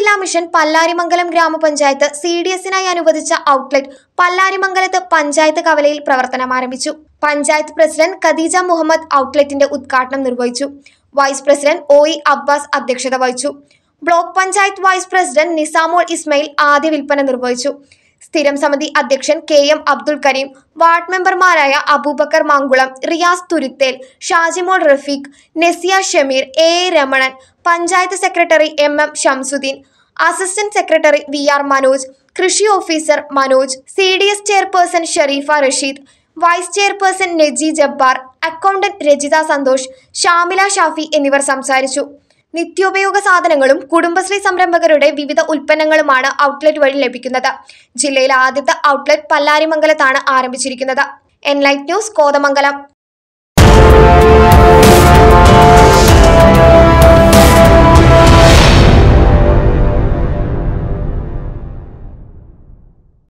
ജില്ലാ മിഷൻ പല്ലാരിമംഗലം ഗ്രാമപഞ്ചായത്ത് C D എസിനായി അനുവദിച്ച ഔട്ട്ലെറ്റ് പല്ലാരിമംഗലത്ത് പഞ്ചായത്ത് കവലയിൽ പ്രവർത്തനം ആരംഭിച്ചു പഞ്ചായത്ത് പ്രസിഡന്റ് ഖദീജ മുഹമ്മദ് ഔട്ട്ലെറ്റിന്റെ ഉദ്ഘാടനം നിർവഹിച്ചു vice president O E Abbas അധ്യക്ഷത വഹിച്ചു block panchayat vice president Nisamol Ismail ആദ്യ വിൽപ്പന നിർവഹിച്ചു സ്ഥിരം സമിതി അധ്യക്ഷൻ K M Abdul Kareem ward മെമ്പർമാരായ Aboobacker Mankulam Riyas Thuruthel Shajimol Rafeeq Nesiya Shameer A A Ramanan panchayat secretary M M Shamsuddin assistant secretary V R Manoj കൃഷി officer Manoj C D S chairperson Sherifa Rasheed vice chairperson Neji Jabbar accountant Rajitha Santhosh Shamila Shafi എന്നിവർ സംസാരിച്ചു നിത്യോപയോഗ സാധനങ്ങളും കുടുംബശ്രീ സംരംഭകരുടെ വിവിധ ഉൽപ്പന്നങ്ങളുമാണ് ഔട്ട്ലെറ്റ് വഴി ലഭിക്കുന്നത് ജില്ലയിലെ ആദ്യത്തെ ഔട്ട്ലെറ്റ് പല്ലാരിമംഗലത്താണ് ആരംഭിച്ചിരിക്കുന്നത് എൻലൈറ്റ് ന്യൂസ് കോതമംഗലം